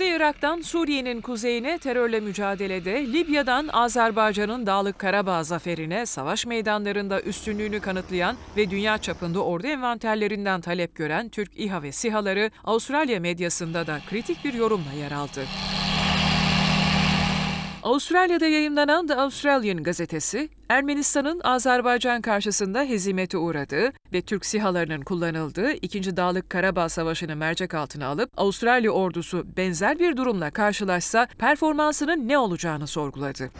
Kuzey Irak'tan Suriye'nin kuzeyine terörle mücadelede, Libya'dan Azerbaycan'ın Dağlık Karabağ zaferine, savaş meydanlarında üstünlüğünü kanıtlayan ve dünya çapında ordu envanterlerinden talep gören Türk İHA ve SİHA'ları Avustralya medyasında da kritik bir yorumla yer aldı. Avustralya'da yayınlanan The Australian gazetesi, Ermenistan'ın Azerbaycan karşısında hezimete uğradığı ve Türk sihalarının kullanıldığı 2. Dağlık Karabağ Savaşı'nı mercek altına alıp Avustralya ordusu benzer bir durumla karşılaşsa performansının ne olacağını sorguladı.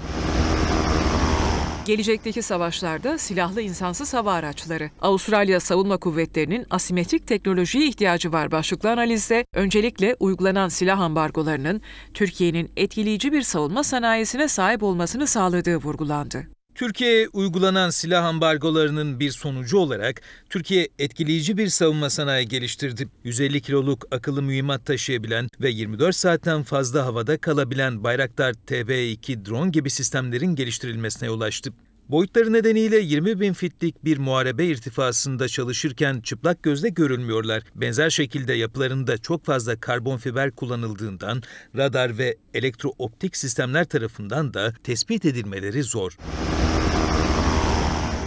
Gelecekteki savaşlarda silahlı insansız hava araçları, Avustralya Savunma Kuvvetleri'nin asimetrik teknolojiye ihtiyacı var başlıklı analizde öncelikle uygulanan silah ambargolarının Türkiye'nin etkileyici bir savunma sanayisine sahip olmasını sağladığı vurgulandı. Türkiye'ye uygulanan silah ambargolarının bir sonucu olarak Türkiye etkileyici bir savunma sanayi geliştirdi. 150 kiloluk akıllı mühimmat taşıyabilen ve 24 saatten fazla havada kalabilen Bayraktar TB2 drone gibi sistemlerin geliştirilmesine ulaştı. Boyutları nedeniyle 20 bin fitlik bir muharebe irtifasında çalışırken çıplak gözle görülmüyorlar. Benzer şekilde yapılarında çok fazla karbon fiber kullanıldığından radar ve elektrooptik sistemler tarafından da tespit edilmeleri zor.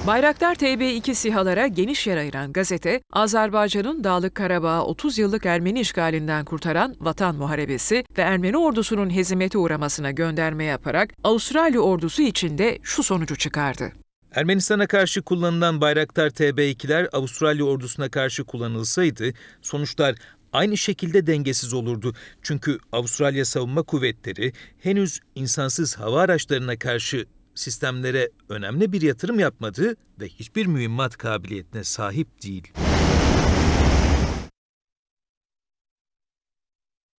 Bayraktar TB2 sihalara geniş yer ayıran gazete, Azerbaycan'ın Dağlık Karabağ'ı 30 yıllık Ermeni işgalinden kurtaran Vatan Muharebesi ve Ermeni ordusunun hezimete uğramasına gönderme yaparak Avustralya ordusu içinde şu sonucu çıkardı. Ermenistan'a karşı kullanılan Bayraktar TB2'ler Avustralya ordusuna karşı kullanılsaydı sonuçlar aynı şekilde dengesiz olurdu. Çünkü Avustralya Savunma Kuvvetleri henüz insansız hava araçlarına karşı sistemlere önemli bir yatırım yapmadığı ve hiçbir mühimmat kabiliyetine sahip değil.